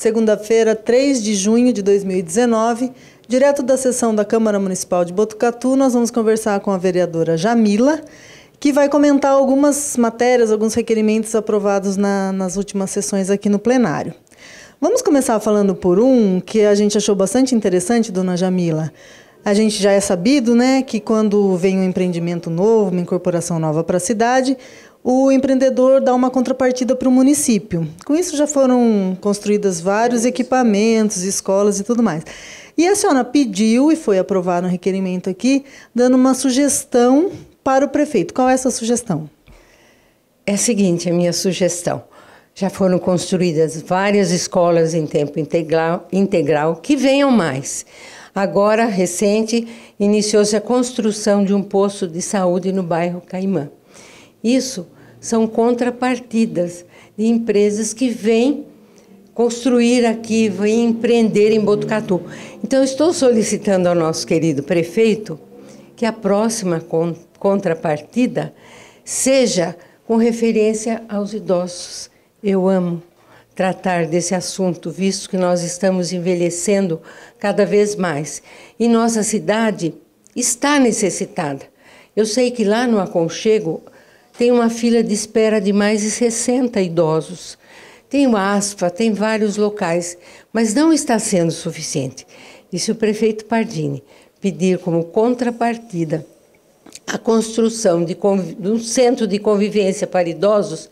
segunda-feira, 3 de junho de 2019. Direto da sessão da Câmara Municipal de Botucatu, nós vamos conversar com a vereadora Jamila, que vai comentar algumas matérias, alguns requerimentos aprovados na, nas últimas sessões aqui no plenário. Vamos começar falando por um que a gente achou bastante interessante, dona Jamila. A gente já é sabido, né, que quando vem um empreendimento novo, uma incorporação nova para a cidade, o empreendedor dá uma contrapartida para o município. Com isso já foram construídos vários equipamentos, escolas e tudo mais. E a senhora pediu, e foi aprovado um requerimento aqui, dando uma sugestão para o prefeito. Qual é essa sugestão? É a seguinte, a minha sugestão. Já foram construídas várias escolas em tempo integral, integral que venham mais. Agora, recente, iniciou-se a construção de um posto de saúde no bairro Caimã. Isso são contrapartidas de empresas que vêm construir aqui, vêm empreender em Botucatu. Então, estou solicitando ao nosso querido prefeito que a próxima contrapartida seja com referência aos idosos. Eu amo tratar desse assunto, visto que nós estamos envelhecendo cada vez mais. E nossa cidade está necessitada. Eu sei que lá no Aconchego tem uma fila de espera de mais de 60 idosos. Tem o ASPA, tem vários locais, mas não está sendo suficiente. E se o prefeito Pardini pedir como contrapartida a construção de, de um centro de convivência para idosos,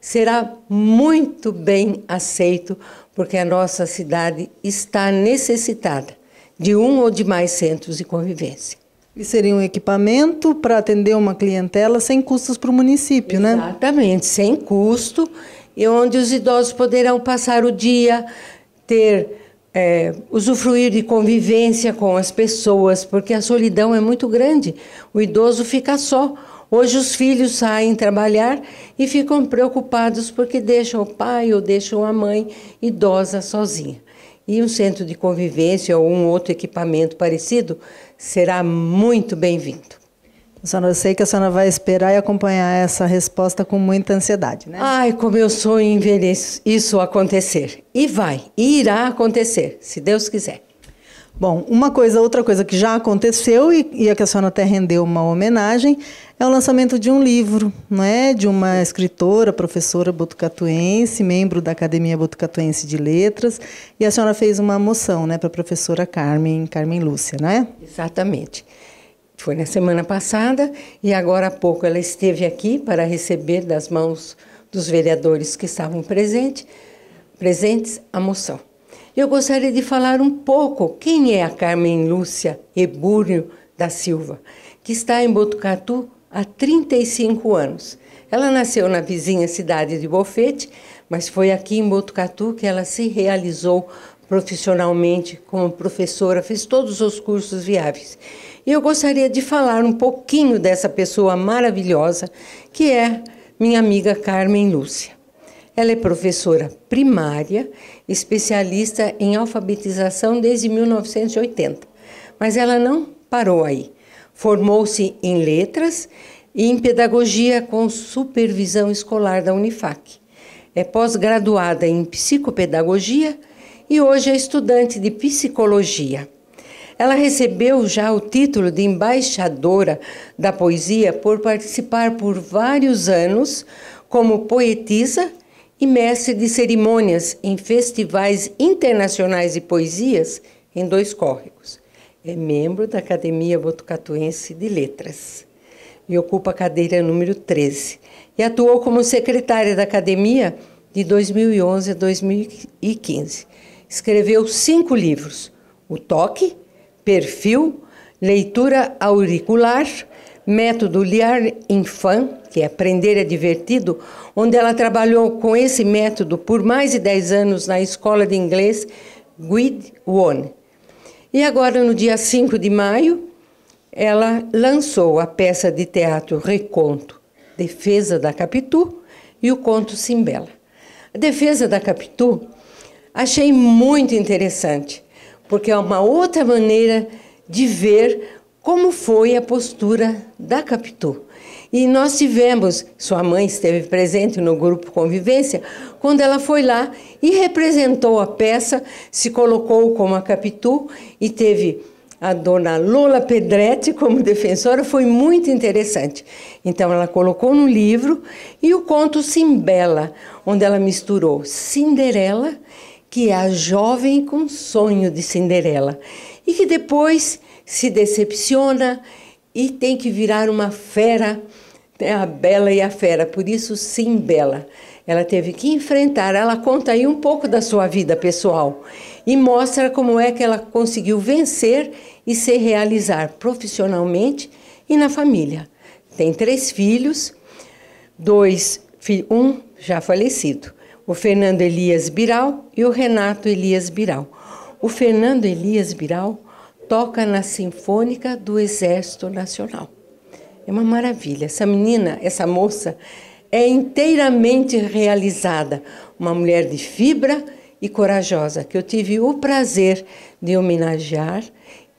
será muito bem aceito, porque a nossa cidade está necessitada de um ou de mais centros de convivência. E seria um equipamento para atender uma clientela sem custos para o município, Exatamente, né? Exatamente, sem custo, e onde os idosos poderão passar o dia, ter é, usufruir de convivência com as pessoas, porque a solidão é muito grande. O idoso fica só. Hoje os filhos saem trabalhar e ficam preocupados porque deixam o pai ou deixam a mãe idosa sozinha e um centro de convivência ou um outro equipamento parecido será muito bem-vindo. Senhora, eu sei que a senhora vai esperar e acompanhar essa resposta com muita ansiedade, né? Ai, como eu sonho em ver isso acontecer. E vai, e irá acontecer, se Deus quiser. Bom, uma coisa, outra coisa que já aconteceu e, e a é que a senhora até rendeu uma homenagem é o lançamento de um livro, não é, de uma escritora, professora botucatuense, membro da Academia Botucatuense de Letras, e a senhora fez uma moção, né, para a professora Carmen, Carmen Lúcia, não é? Exatamente. Foi na semana passada e agora há pouco ela esteve aqui para receber das mãos dos vereadores que estavam presentes, presentes a moção eu gostaria de falar um pouco quem é a Carmen Lúcia Ebúrio da Silva, que está em Botucatu há 35 anos. Ela nasceu na vizinha cidade de Bofete, mas foi aqui em Botucatu que ela se realizou profissionalmente como professora, fez todos os cursos viáveis. E eu gostaria de falar um pouquinho dessa pessoa maravilhosa que é minha amiga Carmen Lúcia. Ela é professora primária, especialista em alfabetização desde 1980, mas ela não parou aí. Formou-se em letras e em pedagogia com supervisão escolar da Unifac. É pós-graduada em psicopedagogia e hoje é estudante de psicologia. Ela recebeu já o título de embaixadora da poesia por participar por vários anos como poetisa e mestre de cerimônias em festivais internacionais de poesias em dois córregos. É membro da Academia Botucatuense de Letras e ocupa a cadeira número 13. E atuou como secretária da Academia de 2011 a 2015. Escreveu cinco livros: O Toque, Perfil, Leitura Auricular, método Liar Infant, que é Aprender é Divertido, onde ela trabalhou com esse método por mais de 10 anos na escola de inglês Guid One. E agora, no dia 5 de maio, ela lançou a peça de teatro Reconto, Defesa da Capitu e o conto Simbela. A defesa da Capitu achei muito interessante, porque é uma outra maneira de ver como foi a postura da Capitu. E nós tivemos, sua mãe esteve presente no grupo Convivência, quando ela foi lá e representou a peça, se colocou como a Capitu e teve a dona Lola Pedretti como defensora, foi muito interessante. Então ela colocou no livro e o conto Simbela, onde ela misturou Cinderela, que é a jovem com sonho de Cinderela, e que depois se decepciona e tem que virar uma fera, né? a bela e a fera, por isso sim bela. Ela teve que enfrentar, ela conta aí um pouco da sua vida pessoal e mostra como é que ela conseguiu vencer e se realizar profissionalmente e na família. Tem três filhos, dois, um já falecido, o Fernando Elias Biral e o Renato Elias Biral. O Fernando Elias Biral toca na Sinfônica do Exército Nacional. É uma maravilha. Essa menina, essa moça, é inteiramente realizada. Uma mulher de fibra e corajosa, que eu tive o prazer de homenagear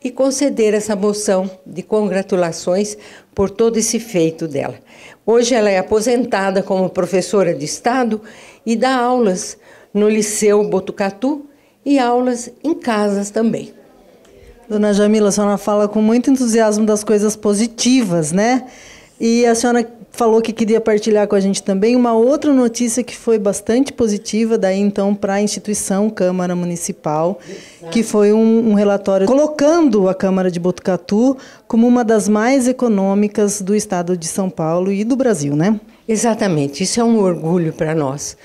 e conceder essa moção de congratulações por todo esse feito dela. Hoje ela é aposentada como professora de Estado e dá aulas no Liceu Botucatu e aulas em casas também. Dona Jamila, a senhora fala com muito entusiasmo das coisas positivas, né? E a senhora falou que queria partilhar com a gente também uma outra notícia que foi bastante positiva, daí então, para a instituição Câmara Municipal, que foi um, um, relatório colocando a Câmara de Botucatu como uma das mais econômicas do estado de São Paulo e do Brasil, né? Exatamente, isso é um orgulho para nós.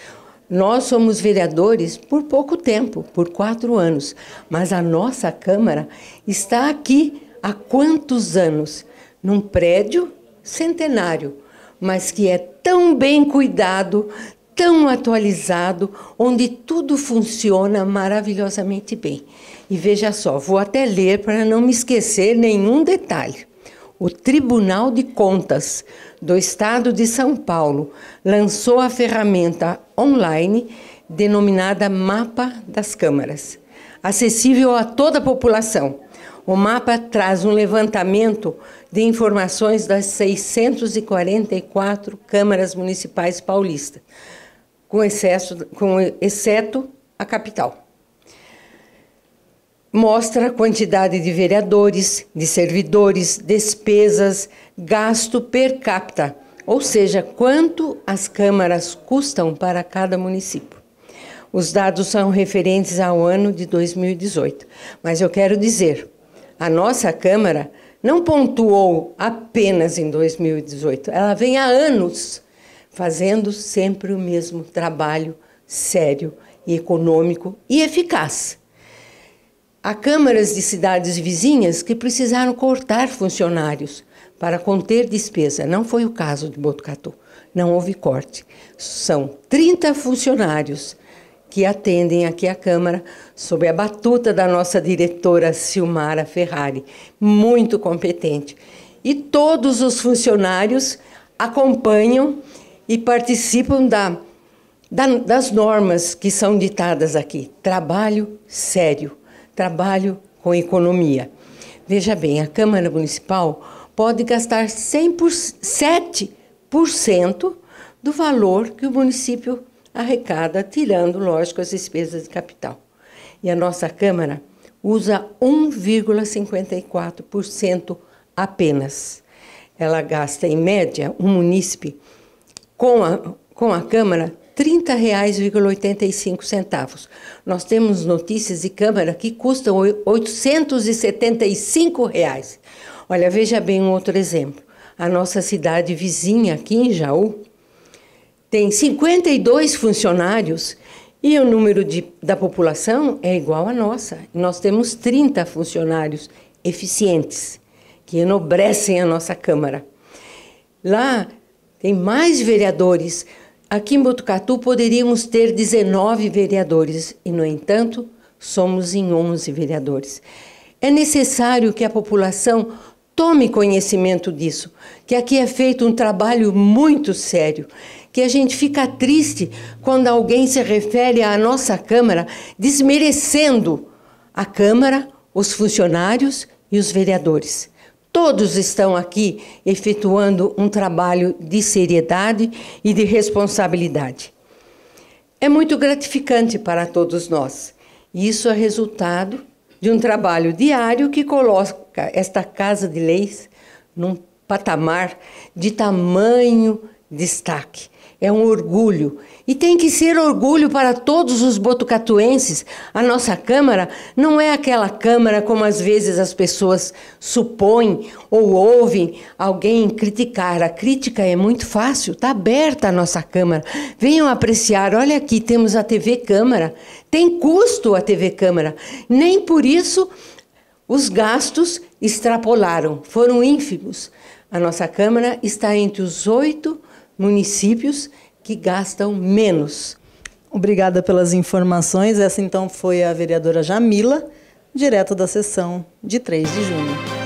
Nós somos vereadores por pouco tempo, por quatro anos, mas a nossa Câmara está aqui há quantos anos? Num prédio centenário, mas que é tão bem cuidado, tão atualizado, onde tudo funciona maravilhosamente bem. E veja só, vou até ler para não me esquecer nenhum detalhe o Tribunal de Contas do Estado de São Paulo lançou a ferramenta online denominada Mapa das Câmaras, acessível a toda a população. O mapa traz um levantamento de informações das 644 câmaras municipais paulistas, com, com exceto a capital mostra a quantidade de vereadores, de servidores, despesas, gasto per capita, ou seja, quanto as câmaras custam para cada município. Os dados são referentes ao ano de 2018, mas eu quero dizer, a nossa Câmara não pontuou apenas em 2018, ela vem há anos fazendo sempre o mesmo trabalho sério e econômico e eficaz. Há câmaras de cidades vizinhas que precisaram cortar funcionários para conter despesa. Não foi o caso de Botucatu, não houve corte. São 30 funcionários que atendem aqui a Câmara sob a batuta da nossa diretora Silmara Ferrari, muito competente. E todos os funcionários acompanham e participam da, da, das normas que são ditadas aqui. Trabalho sério trabalho com economia. Veja bem, a Câmara Municipal pode gastar 7% do valor que o município arrecada, tirando, lógico, as despesas de capital. E a nossa Câmara usa 1,54% apenas. Ela gasta, em média, um munícipe com a, com a Câmara R$ 30,85. Nós temos notícias de câmara que custam R$ 875. Reais. Olha, veja bem um outro exemplo. A nossa cidade vizinha aqui em Jaú tem 52 funcionários e o número de, da população é igual à nossa. Nós temos 30 funcionários eficientes que enobrecem a nossa Câmara. Lá tem mais vereadores Aqui em Botucatu poderíamos ter 19 vereadores e, no entanto, somos em 11 vereadores. É necessário que a população tome conhecimento disso, que aqui é feito um trabalho muito sério, que a gente fica triste quando alguém se refere à nossa Câmara desmerecendo a Câmara, os funcionários e os vereadores. Todos estão aqui efetuando um trabalho de seriedade e de responsabilidade. É muito gratificante para todos nós. Isso é resultado de um trabalho diário que coloca esta Casa de Leis num patamar de tamanho destaque é um orgulho e tem que ser orgulho para todos os botucatuenses. A nossa Câmara não é aquela Câmara como às vezes as pessoas supõem ou ouvem alguém criticar. A crítica é muito fácil, está aberta a nossa Câmara. Venham apreciar, olha aqui, temos a TV Câmara. Tem custo a TV Câmara, nem por isso os gastos extrapolaram, foram ínfimos. A nossa Câmara está entre os oito municípios que gastam menos. Obrigada pelas informações. Essa então foi a vereadora Jamila, direto da sessão de 3 de junho.